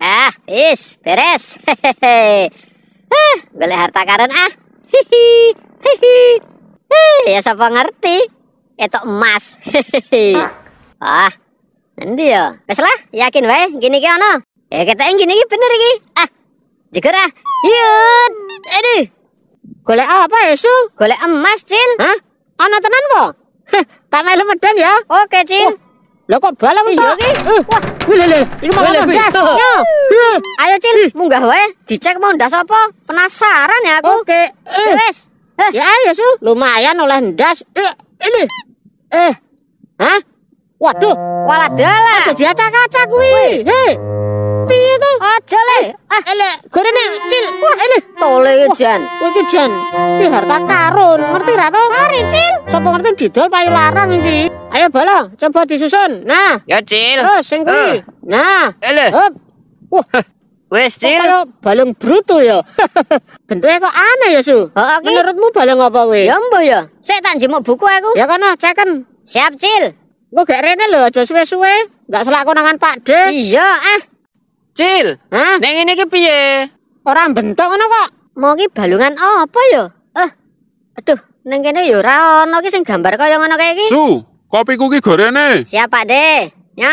Ah, is, beres. Hehehe. Ah, boleh harta karun ah. hehehe Hihi. Hei, eh, ya siapa ngerti? Itu emas. Hehehe. ah nanti ya. Wes yakin wae gini ki eh Ya yang gini bener gini Ah. Jeger ah. yud iya, Aduh. Golek apa ya, Su? Golek emas, Cil. Hah? Ana tenan po? Tak melu medan ya. Oke, Cil. Oh. Loh kok balap tuh? Iya iki. Eh. Wah, lho lho, iki malah ndas. Ayo Cil, eh. munggah wae, dicek mau ndas apa? Penasaran ya aku. Oke. Okay. Eh, Wes Eh. Ya ayo su, lumayan oleh ndas. Eh, ini. Eh. Hah? Waduh, waladalah. Aja diacak-acak kuwi. Hei. Piye tuh Aja le. Ah, ele, gorene Cil. Wah, ele. Tole iki Jan. Kuwi Jan iki harta karun, ngerti ratu. to? Sori, Cil. Sopo ngerti didol payu larang iki. Ayo bolong, coba disusun. Nah. Ya, Cil. Terus sing kuwi. Uh. Nah. Ele. Eh, Hop. Wah. Wes, Cil. Kok balung bruto ya. Bentuknya kok aneh ya, Su. Heeh, oh, okay. Menurutmu balung apa kuwi? Ya mbah ya. Sik tak jemuk buku aku. Ya kono, ceken. Siap, Cil. Gue gak rene lho, aja suwe-suwe. Enggak selak konangan Pak D. Iya, ah. Cil. Hah? Ning ngene iki piye? Ora bentuk ngono kok. Mau ki balungan apa ya? Aduh, neng kene yo ora ono ki sing gambar kaya ngono kae iki. Su, kopi ki gorene. Siap, Pak De. pilu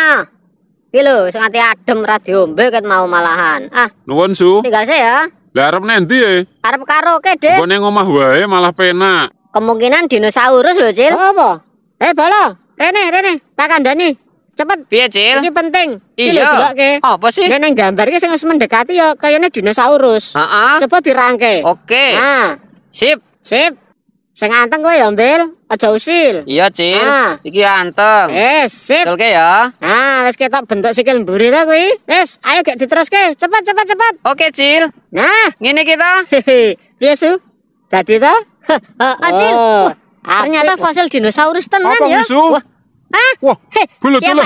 Ki lho, sing ati adem ra diombe kan mau malahan. Ah. Nuwun, Su. Tinggal sih ya. Lah arep nendi e? Arep karaoke, Dek. Engko ngomah omah wae malah penak. Kemungkinan dinosaurus lho, Cil. Oh, apa? Eh, Bala, rene, rene, tak kandani. Cepet. Piye, Cil? Iki penting. Iya. Apa sih? neng gambar iki sing wis mendekati ya kayane dinosaurus. Heeh. Cepet dirangke. Oke. Okay. Nah. Sip. Sip. Sing anteng kowe ya, Bil. Aja usil. Iya, Cil. Ah. Iki anteng. Wis, eh, sip. Celke ya. Nah, wis ketok bentuk sikil mburi ta kuwi. Wis, ayo gek diteruske. Cepat, cepat, cepat. Oke, Cil. Nah, ngene kita. Piye su? Dadi ta? Eh, eh, oh, Cil. Wah, ternyata fosil dinosaurus tenan ya. Apa Wah. Hah? Wah, bulut dulu.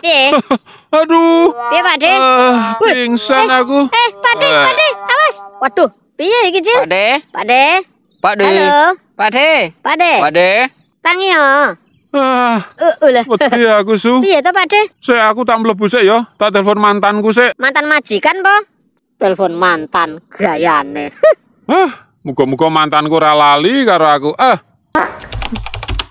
Piye? Aduh. Piye, Pak De? Ah, pingsan aku. Eh, Pak De, Pak De, awas. Waduh, piye iki, Cil? Pak De. Pak De. Pak De. Halo. Pade, pade, pade, Tangi ya. Ah, uh, uh, wedi aku ya, su. Iya to, Pade. Sik aku tak mlebu sik ya, tak telepon mantanku sik. Mantan majikan po? Telepon mantan gayane. ah, muga-muga mantanku ora lali karo aku. Ah.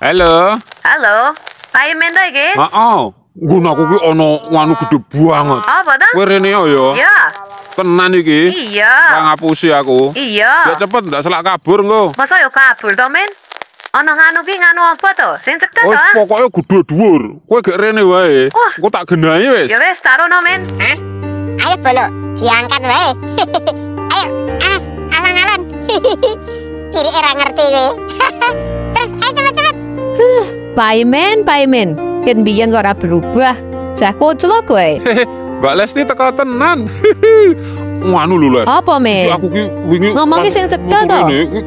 Halo. Halo. Pak Imento iki? Heeh. Guna aku ki ono nganu gede banget. Apa ta? Kowe rene ya. ya? Iya. Tenan iki. Iya. Ora ngapusi aku. Iya. Gak ya cepet gak selak kabur engko. Masa yo ya kabur to, Men? Ana nganu ki nganu apa to? Sing cedhak ta? Wis ah? pokoke gede dhuwur. Kowe gek rene wae. Engko tak genahi wis. Ya wis, tarono, Men. Hah? Ayo bolo, diangkat wae. Ayo, as, alang alon Kiri era ngerti kowe. Terus ayo cepet-cepet. Huh, Paimen, Paimen. Yen biyen ora berubah. Jaku celok kowe. Mbak Lesti teko tenan. Nganu lho Les. Apa men? Aku ki wingi ngomongi sing cekel to.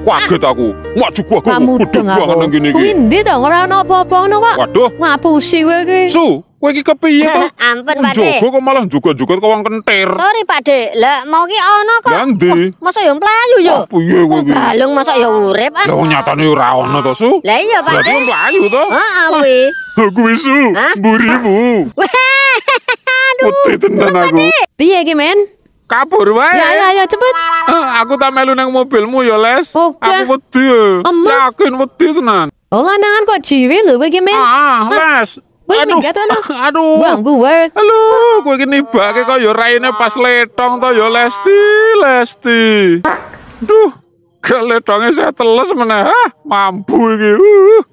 Kaget aku. Maju gua aku. Kamu dong aku. Kuwi ndi to ora ana apa-apa ngono kok. Waduh. Ngapusi kowe iki. Su, Kowe iki kepiye to? Eh, ampun, Pak Jogo kok malah jogo-jogo kok wong kentir. Sorry, Pak De, Lah mau ki ana kok. Lah ndi? Masa yo mlayu yo. Oh, piye kowe iki? Balung masa yo urip ah. Lah nyatane ora ana to, Su. Lah iya, Pak. Lah mlayu to? Heeh, kuwi. Ah, aku isu burimu. Putih tenan aku. Piye iki, Men? kabur wae. Ya ya ya cepet. Eh, aku tak melu nang mobilmu ya, Les. Oh Aku wedi. Eh. Yakin wedi tenan. Oh, lanangan kok jiwe lho iki, Men. Ah, ah Les. Wih, aduh, minggat Aduh. Bang, gue. Halo, kau iki bagai kok ya raine pas letong to ya Lesti, Lesti. Duh, gak letonge saya teles meneh. Mampu gitu Uh. uh.